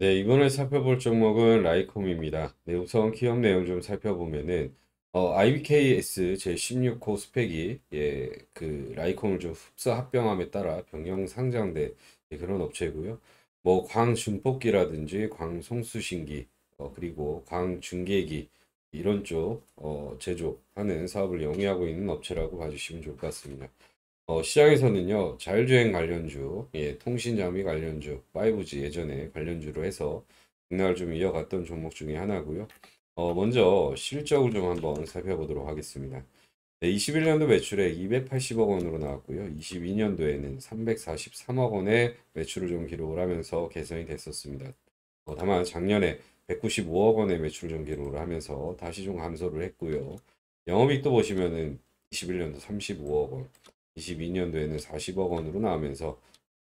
네, 이번에 살펴볼 종목은 라이콤입니다. 네, 우선 기업 내용 좀 살펴보면은 어, IBKS 제16호 스펙이 예, 그 라이콤을 좀 흡사 합병함에 따라 병영 상장된 예, 그런 업체고요. 뭐 광준폭기라든지 광송수신기 어, 그리고 광중계기 이런 쪽 어, 제조하는 사업을 영위하고 있는 업체라고 봐주시면 좋을 것 같습니다. 어, 시장에서는요 자율주행 관련주, 예, 통신장비 관련주, 5G 예전에 관련주로 해서 맥락좀 이어갔던 종목 중에 하나고요. 어, 먼저 실적을 좀 한번 살펴보도록 하겠습니다. 네, 21년도 매출액 280억 원으로 나왔고요. 22년도에는 343억 원의 매출을 좀 기록을 하면서 개선이 됐었습니다. 어, 다만 작년에 195억 원의 매출 좀 기록을 하면서 다시 좀 감소를 했고요. 영업이익도 보시면은 21년도 35억 원, 22년도에는 40억 원으로 나오면서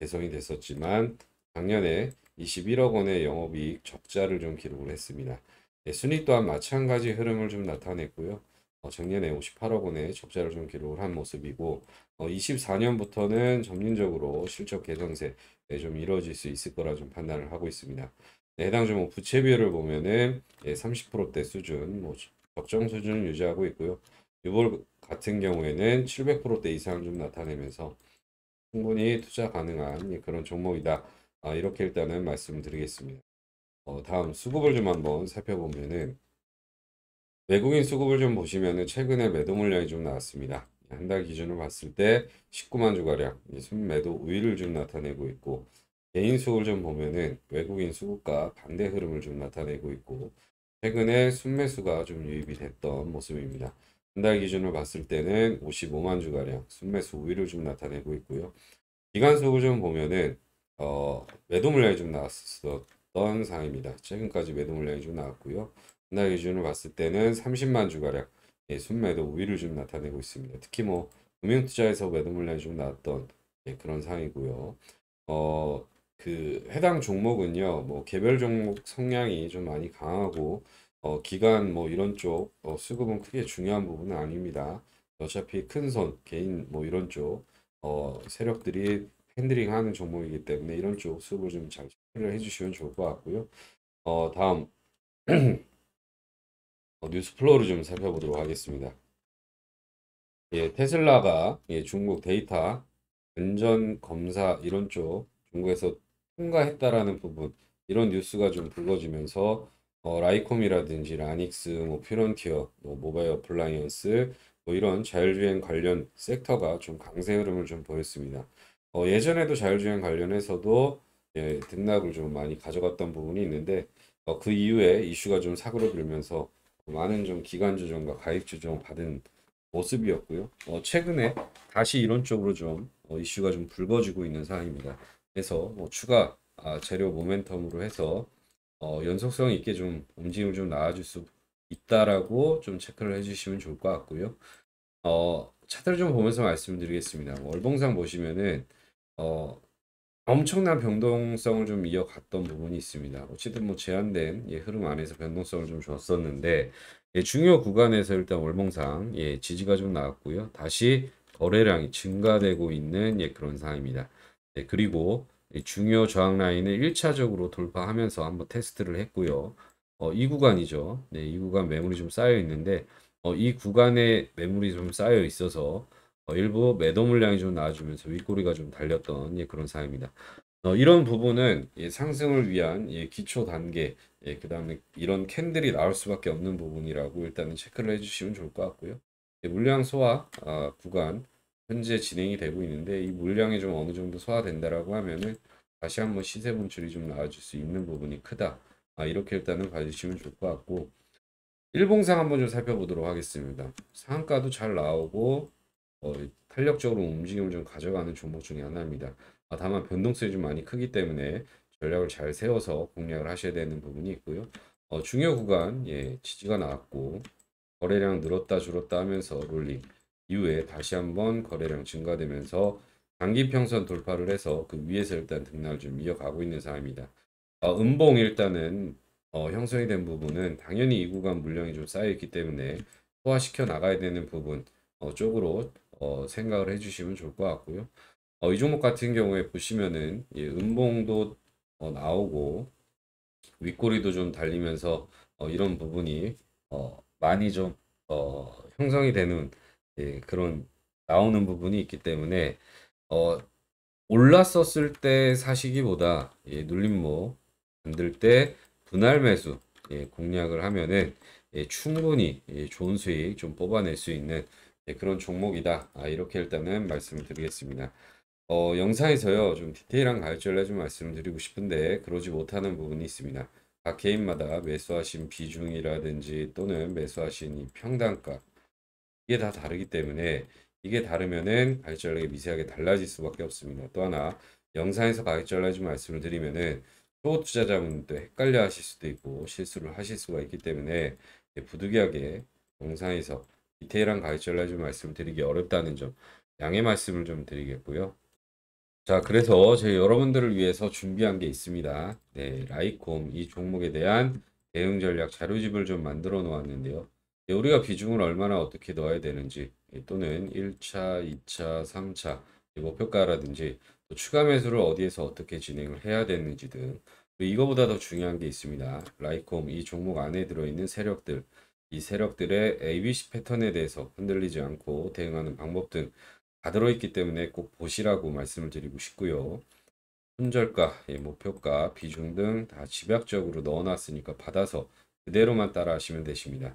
개선이 됐었지만 작년에 21억 원의 영업이익 적자를 좀 기록을 했습니다. 예, 순익 또한 마찬가지 흐름을 좀 나타냈고요. 어, 작년에 58억 원의 적자를 좀 기록을 한 모습이고 어, 24년부터는 점진적으로 실적 개선세 예, 좀 이루어질 수 있을 거라 좀 판단을 하고 있습니다. 네, 해당 종 부채비율을 보면은 예, 30%대 수준, 뭐 적정 수준을 유지하고 있고요. 유보 같은 경우에는 700%대 이상좀 나타내면서 충분히 투자 가능한 예, 그런 종목이다. 아, 이렇게 일단은 말씀드리겠습니다. 어, 다음 수급을 좀 한번 살펴보면은 외국인 수급을 좀 보시면은 최근에 매도 물량이 좀 나왔습니다. 한 달 기준으로 봤을 때 19만 주가량 순매도 우위를 좀 나타내고 있고 개인 수급을 좀 보면은 외국인 수급과 반대 흐름을 좀 나타내고 있고 최근에 순매수가 좀 유입이 됐던 모습입니다. 한달 기준으로 봤을 때는 55만 주가량 순매수 우위를 좀 나타내고 있고요. 기간 속을 좀 보면은 어, 매도 물량이 좀 나왔었던 상황입니다. 최근까지 매도 물량이 좀 나왔고요. 전달 기준으로 봤을 때는 30만 주가량 예, 순매도 우위를 좀 나타내고 있습니다. 특히 뭐 금융투자에서 매도 물량이 좀 나왔던 예, 그런 상황이고요. 어, 그 해당 종목은요, 뭐 개별 종목 성향이 좀 많이 강하고 어, 기간 뭐 이런 쪽 어, 수급은 크게 중요한 부분은 아닙니다. 어차피 큰 손, 개인 뭐 이런 쪽 어, 세력들이 핸들링하는 종목이기 때문에 이런 쪽 수급을 좀잘 체크를 해주시면 좋을 것 같고요. 어, 다음 어, 뉴스플로우를 좀 살펴보도록 하겠습니다. 예, 테슬라가 예, 중국 데이터 안전 검사 이런 쪽 중국에서 통과했다라는 부분 이런 뉴스가 좀 불거지면서 어, 라이콤이라든지 라닉스, 뭐 피런티어, 뭐 모바일 어플라이언스 뭐 이런 자율주행 관련 섹터가 좀 강세 흐름을 좀 보였습니다. 어, 예전에도 자율주행 관련해서도 예, 등락을 좀 많이 가져갔던 부분이 있는데 어, 그 이후에 이슈가 좀 사그러들면서 많은 좀기관 조정과 가입 조정 받은 모습이었고요. 어, 최근에 다시 이런 쪽으로 좀 어, 이슈가 좀 불거지고 있는 상황입니다. 그래서 뭐 추가 아, 재료 모멘텀으로 해서 어, 연속성 있게 좀 움직임을 좀나아줄수 있다라고 좀 체크를 해주시면 좋을 것 같고요. 어, 차트를 좀 보면서 말씀드리겠습니다. 뭐 월봉상 보시면은 어, 엄청난 변동성을 좀 이어갔던 부분이 있습니다. 어쨌든 뭐 제한된 예, 흐름 안에서 변동성을 좀 줬었는데 예, 중요 구간에서 일단 월봉상 예, 지지가 좀 나왔고요. 다시 거래량이 증가되고 있는 예, 그런 상황입니다. 예, 그리고 중요 저항 라인을 1차적으로 돌파하면서 한번 테스트를 했고요. 어, 이 구간이죠. 네, 이 구간 매물이 좀 쌓여 있는데 어, 이 구간에 매물이 좀 쌓여 있어서 어, 일부 매도 물량이 좀 나와주면서 윗꼬리가 좀 달렸던 예, 그런 상황입니다. 어, 이런 부분은 예, 상승을 위한 예, 기초 단계, 예, 그 다음에 이런 캔들이 나올 수밖에 없는 부분이라고 일단은 체크를 해주시면 좋을 것 같고요. 예, 물량 소화 아, 구간 현재 진행이 되고 있는데 이 물량이 좀 어느 정도 소화된다라고 하면은 다시 한번 시세 분출이 좀 나와줄 수 있는 부분이 크다. 아, 이렇게 일단은 봐주시면 좋을 것 같고 일봉상 한번 좀 살펴보도록 하겠습니다. 상가도 잘 나오고 어, 탄력적으로 움직임을 좀 가져가는 종목 중에 하나입니다. 아, 다만 변동성이 좀 많이 크기 때문에 전략을 잘 세워서 공략을 하셔야 되는 부분이 있고요. 어, 중요 구간 예, 지지가 나왔고 거래량 늘었다 줄었다 하면서 롤링 이후에 다시 한번 거래량 증가되면서 단기 평선 돌파를 해서 그 위에서 일단 등락을 좀 이어가고 있는 상황입니다. 어, 음봉 일단은 어, 형성이 된 부분은 당연히 이 구간 물량이 좀 쌓여있기 때문에 소화시켜 나가야 되는 부분 어, 쪽으로 어, 생각을 해주시면 좋을 것 같고요. 어, 이 종목 같은 경우에 보시면은 예, 음봉도 어, 나오고 윗꼬리도 좀 달리면서 어, 이런 부분이 어, 많이 좀 어, 형성이 되는 예, 그런 나오는 부분이 있기 때문에 어, 올랐었을 때 사시기보다 예, 눌림목 만들 때 분할 매수 예, 공략을 하면은 예, 충분히 예, 좋은 수익 좀 뽑아낼 수 있는 예, 그런 종목이다. 아, 이렇게 일단은 말씀 드리겠습니다. 어, 영상에서요 좀 디테일한 가이드를 좀 말씀드리고 싶은데 그러지 못하는 부분이 있습니다. 각 개인마다 매수하신 비중이라든지 또는 매수하신 이평단값 이게 다 다르기 때문에 이게 다르면은 가격 전략이 미세하게 달라질 수밖에 없습니다. 또 하나 영상에서 가격 전략 좀 말씀을 드리면은 초 투자자분들 헷갈려 하실 수도 있고 실수를 하실 수가 있기 때문에 부득이하게 영상에서 디테일한 가격 전략 좀 말씀을 드리기 어렵다는 점 양해 말씀을 좀 드리겠고요. 자 그래서 저희 여러분들을 위해서 준비한 게 있습니다. 네 라이콤 이 종목에 대한 대응 전략 자료집을 좀 만들어 놓았는데요. 예, 우리가 비중을 얼마나 어떻게 넣어야 되는지 예, 또는 1차, 2차, 3차 예, 목표가라든지 또 추가 매수를 어디에서 어떻게 진행을 해야 되는지 등 이거보다 더 중요한 게 있습니다. 라이콤 이 종목 안에 들어있는 세력들 이 세력들의 ABC 패턴에 대해서 흔들리지 않고 대응하는 방법 등 다 들어있기 때문에 꼭 보시라고 말씀을 드리고 싶고요. 손절가, 목표가, 비중 등 다 집약적으로 넣어놨으니까 받아서 그대로만 따라 하시면 되십니다.